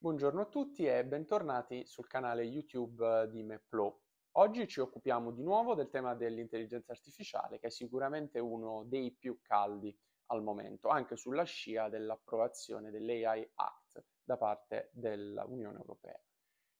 Buongiorno a tutti e bentornati sul canale YouTube di Meplo. Oggi ci occupiamo di nuovo del tema dell'intelligenza artificiale, che è sicuramente uno dei più caldi al momento, anche sulla scia dell'approvazione dell'AI Act da parte dell'Unione Europea.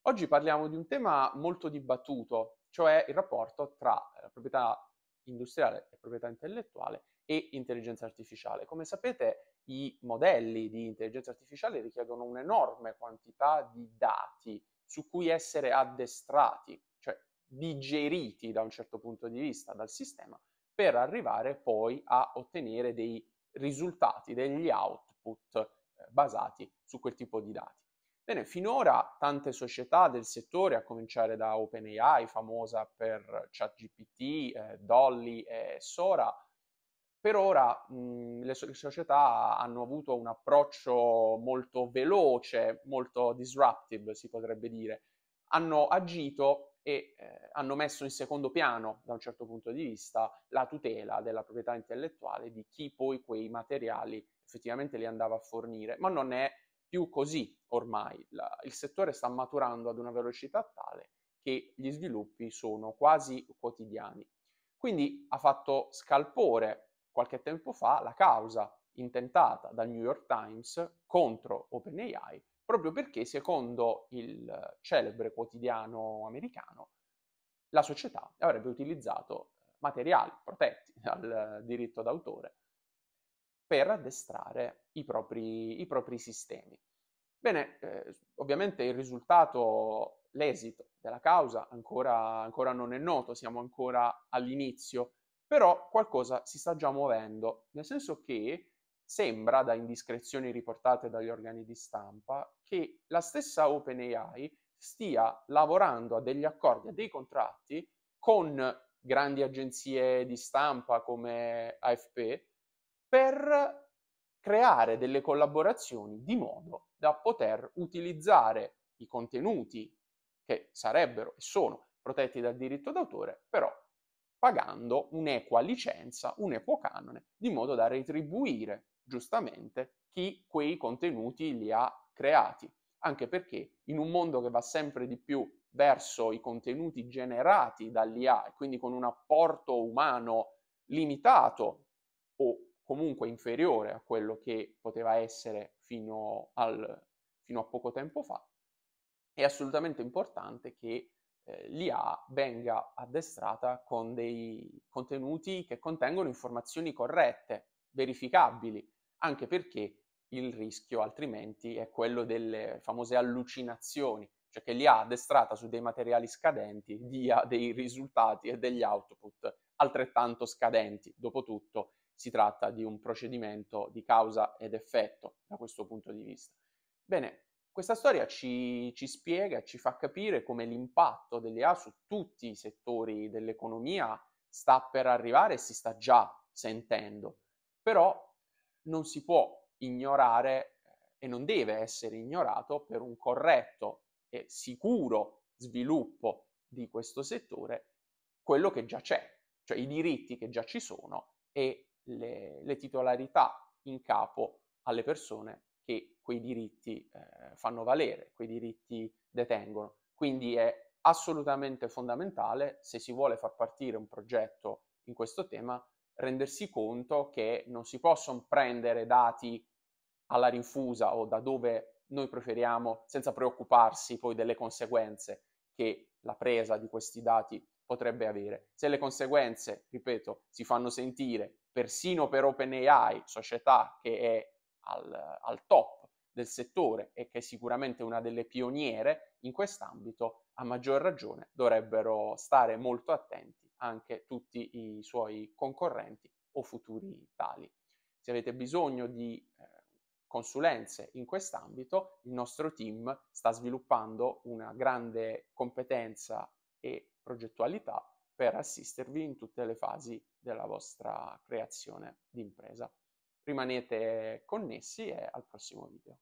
Oggi parliamo di un tema molto dibattuto, cioè il rapporto tra la eh, proprietà industriale e proprietà intellettuale e intelligenza artificiale. Come sapete, i modelli di intelligenza artificiale richiedono un'enorme quantità di dati su cui essere addestrati, cioè digeriti da un certo punto di vista dal sistema, per arrivare poi a ottenere dei risultati, degli output eh, basati su quel tipo di dati. Bene, finora tante società del settore, a cominciare da OpenAI, famosa per ChatGPT, eh, Dolly e Sora, per ora mh, mhmm, le, società hanno avuto un approccio molto veloce, molto disruptive si potrebbe dire, hanno agito e eh, hanno messo in secondo piano, da un certo punto di vista, la tutela della proprietà intellettuale di chi poi quei materiali effettivamente li andava a fornire, ma non è più così ormai. La, il settore sta maturando ad una velocità tale che gli sviluppi sono quasi quotidiani. Quindi ha fatto scalpore qualche tempo fa la causa intentata dal New York Times contro OpenAI proprio perché secondo il celebre quotidiano americano la società avrebbe utilizzato eh, materiali protetti dal diritto d'autore per addestrare i propri, i propri sistemi. Bene, eh, ovviamente il risultato, l'esito della causa ancora, ancora non è noto, siamo ancora all'inizio però qualcosa si sta già muovendo, nel senso che sembra, da indiscrezioni riportate dagli organi di stampa, che la stessa OpenAI stia lavorando a degli accordi, a dei contratti con grandi agenzie di stampa come AFP per creare delle collaborazioni di modo da poter utilizzare i contenuti che sarebbero e sono protetti dal diritto d'autore, però pagando un'equa licenza, un equo canone, di modo da retribuire giustamente chi quei contenuti li ha creati, anche perché in un mondo che va sempre di più verso i contenuti generati dall'IA e quindi con un apporto umano limitato o comunque inferiore a quello che poteva essere fino, al, fino a poco tempo fa, è assolutamente importante che eh, l'IA venga addestrata con dei contenuti che contengono informazioni corrette, verificabili, anche perché il rischio altrimenti è quello delle famose allucinazioni, cioè che l'IA addestrata su dei materiali scadenti dia dei risultati e degli output altrettanto scadenti. Dopotutto si tratta di un procedimento di causa ed effetto da questo punto di vista. Bene, questa storia ci, ci spiega, ci fa capire come l'impatto delle A su tutti i settori dell'economia sta per arrivare e si sta già sentendo, però non si può ignorare eh, e non deve essere ignorato per un corretto e sicuro sviluppo di questo settore quello che già c'è, cioè i diritti che già ci sono e le, le titolarità in capo alle persone che quei diritti eh, fanno valere, quei diritti detengono. Quindi è assolutamente fondamentale, se si vuole far partire un progetto in questo tema, rendersi conto che non si possono prendere dati alla rinfusa o da dove noi preferiamo senza preoccuparsi poi delle conseguenze che la presa di questi dati potrebbe avere. Se le conseguenze, ripeto, si fanno sentire persino per OpenAI, società che è al, al top del settore e che è sicuramente una delle pioniere in quest'ambito, a maggior ragione dovrebbero stare molto attenti anche tutti i suoi concorrenti o futuri tali. Se avete bisogno di eh, consulenze in quest'ambito, il nostro team sta sviluppando una grande competenza e progettualità per assistervi in tutte le fasi della vostra creazione di impresa. Rimanete connessi e al prossimo video.